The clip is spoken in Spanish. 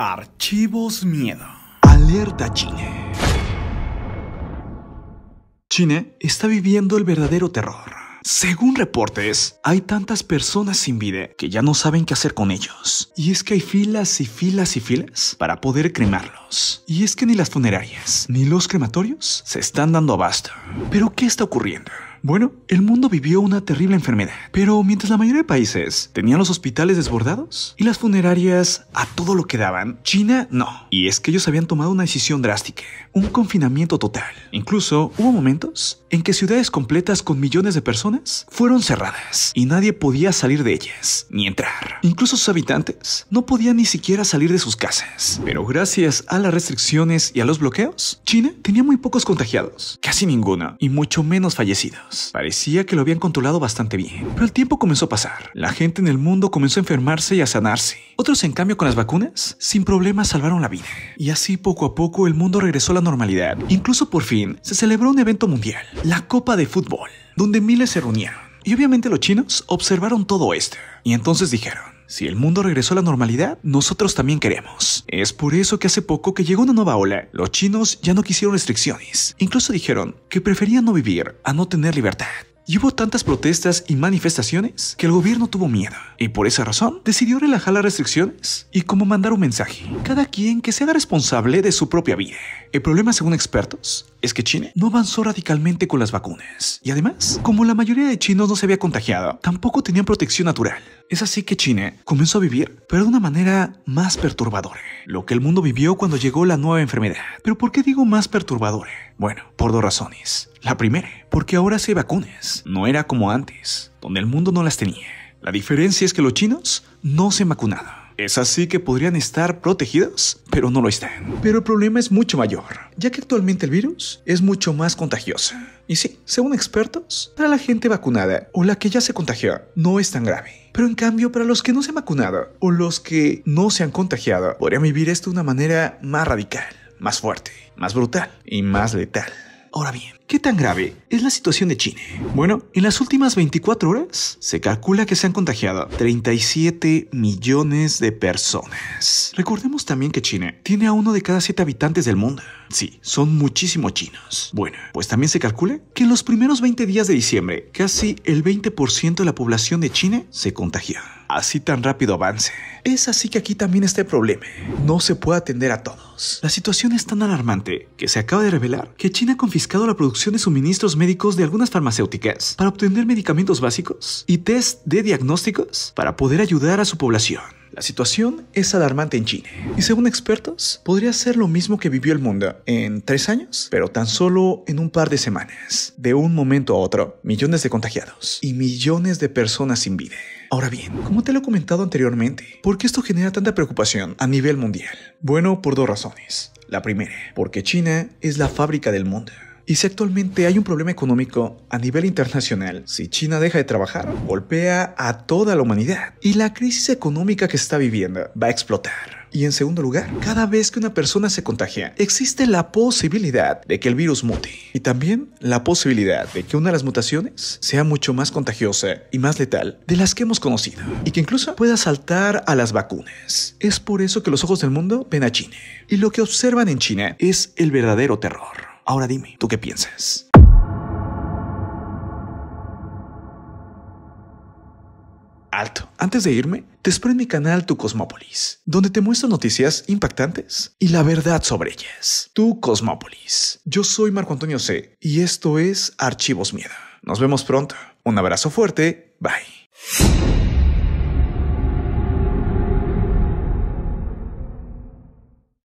Archivos Miedo. Alerta CHINE CHINE está viviendo el verdadero terror. Según reportes, hay tantas personas sin vida que ya no saben qué hacer con ellos. Y es que hay filas y filas y filas para poder cremarlos. Y es que ni las funerarias ni los crematorios se están dando abasto. Pero ¿qué está ocurriendo? Bueno, el mundo vivió una terrible enfermedad, pero mientras la mayoría de países tenían los hospitales desbordados y las funerarias a todo lo que daban, China no. Y es que ellos habían tomado una decisión drástica, un confinamiento total. Incluso hubo momentos en que ciudades completas con millones de personas fueron cerradas y nadie podía salir de ellas ni entrar. Incluso sus habitantes no podían ni siquiera salir de sus casas. Pero gracias a las restricciones y a los bloqueos, China tenía muy pocos contagiados, casi ninguno, y mucho menos fallecidos. Parecía que lo habían controlado bastante bien, pero el tiempo comenzó a pasar. La gente en el mundo comenzó a enfermarse y a sanarse. Otros, en cambio, con las vacunas, sin problemas salvaron la vida. Y así poco a poco el mundo regresó a la normalidad. Incluso por fin se celebró un evento mundial, la Copa de Fútbol, donde miles se reunieron. Y obviamente los chinos observaron todo esto. Y entonces dijeron, si el mundo regresó a la normalidad, nosotros también queremos. Es por eso que hace poco que llegó una nueva ola, los chinos ya no quisieron restricciones. Incluso dijeron que preferían no vivir a no tener libertad. Y hubo tantas protestas y manifestaciones que el gobierno tuvo miedo y por esa razón decidió relajar las restricciones y como mandar un mensaje. Cada quien que sea responsable de su propia vida. El problema según expertos es que China no avanzó radicalmente con las vacunas. Y además, como la mayoría de chinos no se había contagiado, tampoco tenían protección natural. Es así que China comenzó a vivir, pero de una manera más perturbadora. Lo que el mundo vivió cuando llegó la nueva enfermedad. Pero ¿por qué digo más perturbadora? Bueno, por dos razones. La primera porque ahora se hay vacunas. No era como antes, donde el mundo no las tenía. La diferencia es que los chinos no se han vacunado. Es así que podrían estar protegidos, pero no lo están. Pero el problema es mucho mayor, ya que actualmente el virus es mucho más contagioso. Y sí, según expertos, para la gente vacunada o la que ya se contagió, no es tan grave. Pero en cambio, para los que no se han vacunado o los que no se han contagiado, podrían vivir esto de una manera más radical, más fuerte, más brutal y más letal. Ahora bien, ¿qué tan grave es la situación de China? Eh? Bueno, en las últimas 24 horas se calcula que se han contagiado 37 millones de personas. Recordemos también que China tiene a uno de cada siete habitantes del mundo. Sí, son muchísimos chinos. Bueno, pues también se calcula que en los primeros 20 días de diciembre, casi el 20% de la población de China se contagió así tan rápido avance. Es así que aquí también está el problema. ¿eh? No se puede atender a todos. La situación es tan alarmante que se acaba de revelar que China ha confiscado la producción de suministros médicos de algunas farmacéuticas para obtener medicamentos básicos y test de diagnósticos para poder ayudar a su población. La situación es alarmante en China y según expertos podría ser lo mismo que vivió el mundo en tres años, pero tan solo en un par de semanas. De un momento a otro, millones de contagiados y millones de personas sin vida. Ahora bien, como te lo he comentado anteriormente, ¿por qué esto genera tanta preocupación a nivel mundial? Bueno, por dos razones. La primera, porque China es la fábrica del mundo. Y si actualmente hay un problema económico a nivel internacional, si China deja de trabajar, golpea a toda la humanidad. Y la crisis económica que está viviendo va a explotar. Y en segundo lugar, cada vez que una persona se contagia, existe la posibilidad de que el virus mute. Y también la posibilidad de que una de las mutaciones sea mucho más contagiosa y más letal de las que hemos conocido. Y que incluso pueda saltar a las vacunas. Es por eso que los ojos del mundo ven a China. Y lo que observan en China es el verdadero terror. Ahora dime, ¿tú qué piensas? Alto. Antes de irme, te espero en mi canal Tu Cosmópolis, donde te muestro noticias impactantes y la verdad sobre ellas. Tu Cosmópolis. Yo soy Marco Antonio C. y esto es Archivos Miedo. Nos vemos pronto. Un abrazo fuerte. Bye.